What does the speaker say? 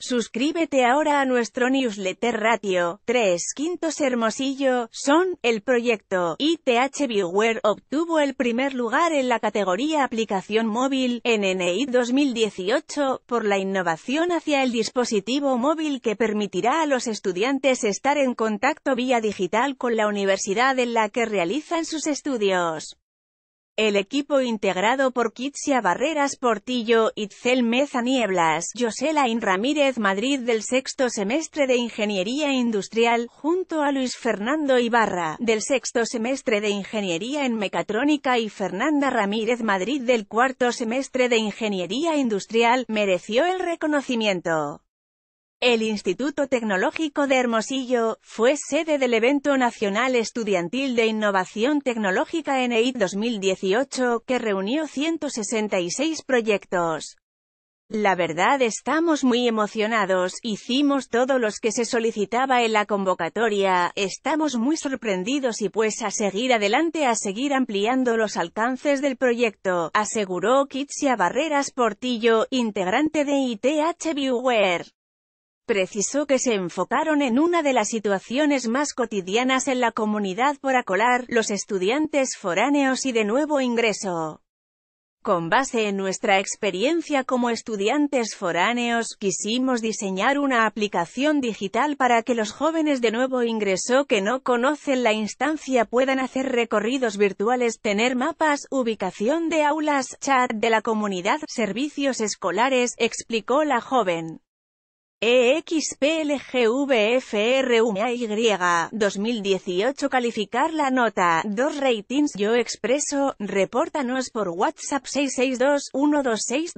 Suscríbete ahora a nuestro newsletter ratio. 3 quintos Hermosillo, son, el proyecto, ITH Viewer obtuvo el primer lugar en la categoría aplicación móvil, en 2018, por la innovación hacia el dispositivo móvil que permitirá a los estudiantes estar en contacto vía digital con la universidad en la que realizan sus estudios. El equipo integrado por Kitsia Barreras Portillo, Itzel Meza Nieblas, Joselain Ramírez Madrid del sexto semestre de Ingeniería Industrial, junto a Luis Fernando Ibarra, del sexto semestre de Ingeniería en Mecatrónica y Fernanda Ramírez Madrid del cuarto semestre de Ingeniería Industrial, mereció el reconocimiento. El Instituto Tecnológico de Hermosillo, fue sede del evento nacional estudiantil de innovación tecnológica ENEIT 2018, que reunió 166 proyectos. La verdad estamos muy emocionados, hicimos todo los que se solicitaba en la convocatoria, estamos muy sorprendidos y pues a seguir adelante a seguir ampliando los alcances del proyecto, aseguró Kitsia Barreras Portillo, integrante de ITH Viewer. Precisó que se enfocaron en una de las situaciones más cotidianas en la comunidad por acolar, los estudiantes foráneos y de nuevo ingreso. Con base en nuestra experiencia como estudiantes foráneos, quisimos diseñar una aplicación digital para que los jóvenes de nuevo ingreso que no conocen la instancia puedan hacer recorridos virtuales, tener mapas, ubicación de aulas, chat de la comunidad, servicios escolares, explicó la joven. EXPLGVFRUMAY 2018 Calificar la nota, 2 ratings Yo Expreso, repórtanos por WhatsApp 662 126